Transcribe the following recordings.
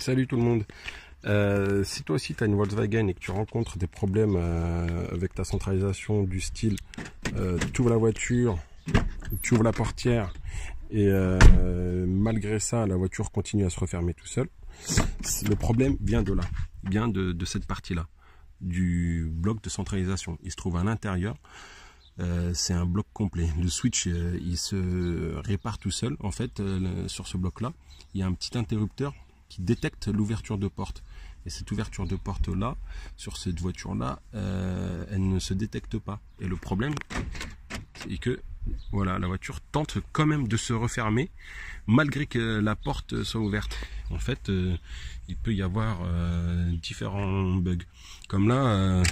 Salut tout le monde. Euh, si toi aussi tu as une Volkswagen et que tu rencontres des problèmes euh, avec ta centralisation du style euh, tu ouvres la voiture, tu ouvres la portière et malgré ça la voiture continue à se refermer tout seul, le problème vient de là, vient de, cette partie-là, du bloc de centralisation. Il se trouve à l'intérieur. c'est un bloc complet. Le switch, il se répare tout seul. En fait, sur ce bloc-là, il y a un petit interrupteur détecte l'ouverture de porte. Et cette ouverture de porte-là, sur cette voiture-là, euh, elle ne se détecte pas. Et le problème, c'est que voilà, la voiture tente quand même de se refermer malgré que la porte soit ouverte. En fait, euh, il peut y avoir euh, différents bugs. Comme là,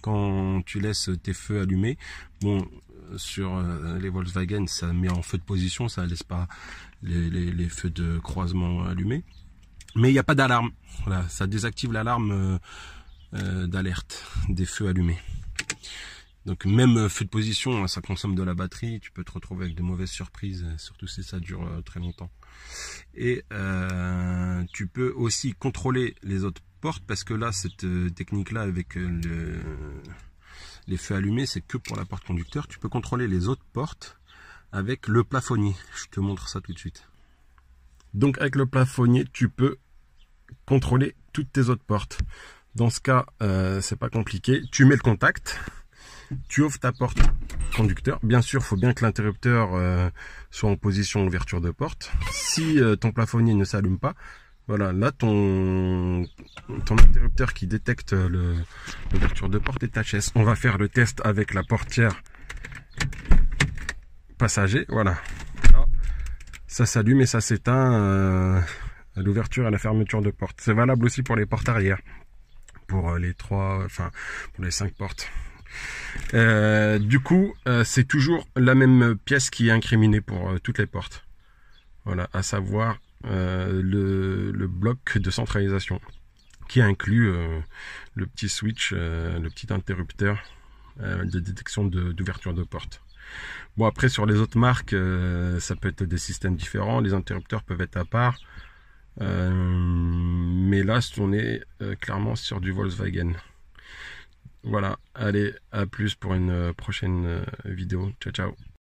quand tu laisses tes feux allumés, bon, sur les Volkswagen, ça met en feu de position, ça laisse pas les, les feux de croisement allumés. Mais il n'y a pas d'alarme. Voilà, ça désactive l'alarme euh, euh, d'alerte des feux allumés. Donc même euh, feu de position, hein, ça consomme de la batterie, tu peux te retrouver avec de mauvaises surprises, surtout si ça dure très longtemps. Et tu peux aussi contrôler les autres portes, parce que là, cette technique-là avec les feux allumés, c'est que pour la porte conducteur. Tu peux contrôler les autres portes avec le plafonnier. Je te montre ça tout de suite. Donc avec le plafonnier, tu peux contrôler toutes tes autres portes. Dans ce cas, euh, c'est pas compliqué. Tu mets le contact, tu ouvres ta porte conducteur. Bien sûr, il faut bien que l'interrupteur euh, soit en position ouverture de porte. Si euh, ton plafonnier ne s'allume pas, voilà, là ton, interrupteur qui détecte l'ouverture de porte est chaise On va faire le test avec la portière passager. Voilà. ça s'allume et ça s'éteint l'ouverture et à la fermeture de portes. C'est valable aussi pour les portes arrière, pour euh, les trois, enfin pour les cinq portes. Euh, du coup, euh, c'est toujours la même pièce qui est incriminée pour toutes les portes. Voilà, à savoir le, bloc de centralisation qui inclut le petit switch, le petit interrupteur de détection d'ouverture de, de porte. Bon, après, sur les autres marques, ça peut être des systèmes différents. Les interrupteurs peuvent être à part. Euh, mais là, on est euh, clairement sur du Volkswagen. Voilà, allez, à plus pour une euh, prochaine vidéo. Ciao, ciao.